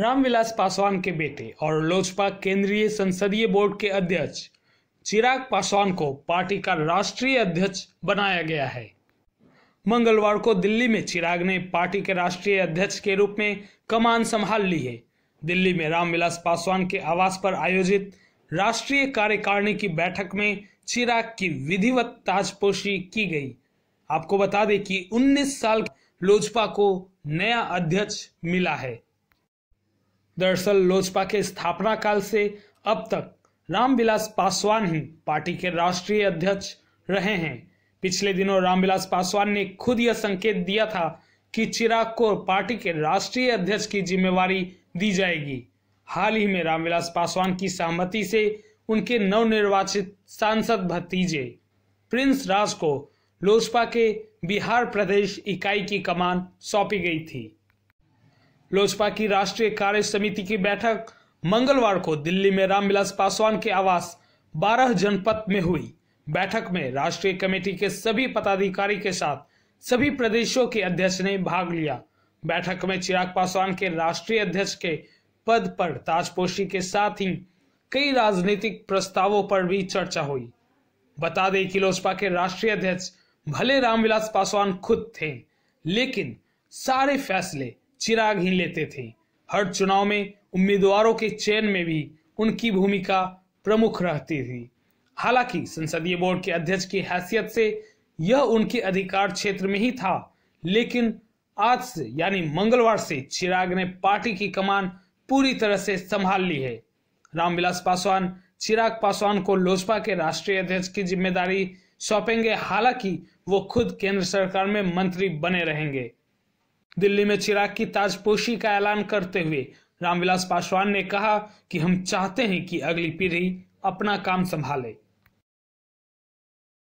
रामविलास पासवान के बेटे और लोजपा केंद्रीय संसदीय बोर्ड के अध्यक्ष चिराग पासवान को पार्टी का राष्ट्रीय अध्यक्ष बनाया गया है मंगलवार को दिल्ली में चिराग ने पार्टी के राष्ट्रीय अध्यक्ष के रूप में कमान संभाल ली है दिल्ली में रामविलास पासवान के आवास पर आयोजित राष्ट्रीय कार्यकारिणी की बैठक में चिराग की विधिवत ताजपोशी की गई आपको बता दें कि 19 साल लोजपा को नया अध्यक्ष मिला है दरअसल लोजपा के स्थापना काल से अब तक रामविलास पासवान ही पार्टी के राष्ट्रीय अध्यक्ष रहे हैं पिछले दिनों रामविलास पासवान ने खुद यह संकेत दिया था कि चिराग को पार्टी के राष्ट्रीय अध्यक्ष की जिम्मेवारी दी जाएगी हाल ही में रामविलास पासवान की सहमति से उनके नवनिर्वाचित सांसद भतीजे प्रिंस राज को लोजपा के बिहार प्रदेश इकाई की कमान सौंपी गई थी लोजपा की राष्ट्रीय कार्य समिति की बैठक मंगलवार को दिल्ली में रामविलास पासवान के आवास बारह जनपद में हुई बैठक में राष्ट्रीय कमेटी के सभी पदाधिकारी के साथ सभी प्रदेशों के अध्यक्ष ने भाग लिया बैठक में चिराग पासवान के राष्ट्रीय अध्यक्ष के पद पर ताजपोशी के साथ ही कई राजनीतिक प्रस्तावों पर भी चर्चा हुई बता दें कि लोजपा के राष्ट्रीय अध्यक्ष भले रामविलास पासवान खुद थे लेकिन सारे फैसले चिराग ही लेते थे हर चुनाव में उम्मीदवारों के चयन में भी उनकी भूमिका प्रमुख रहती थी हालांकि संसदीय बोर्ड के अध्यक्ष की हैसियत से यह उनके अधिकार क्षेत्र में ही था लेकिन आज से यानी मंगलवार से चिराग ने पार्टी की कमान पूरी तरह से संभाल ली है रामविलास पासवान चिराग पासवान को लोजपा के राष्ट्रीय अध्यक्ष की जिम्मेदारी सौंपेंगे हालांकि वो खुद केंद्र सरकार में मंत्री बने रहेंगे दिल्ली में चिराग की ताजपोशी का ऐलान करते हुए रामविलास पासवान ने कहा कि हम चाहते हैं कि अगली पीढ़ी अपना काम संभाले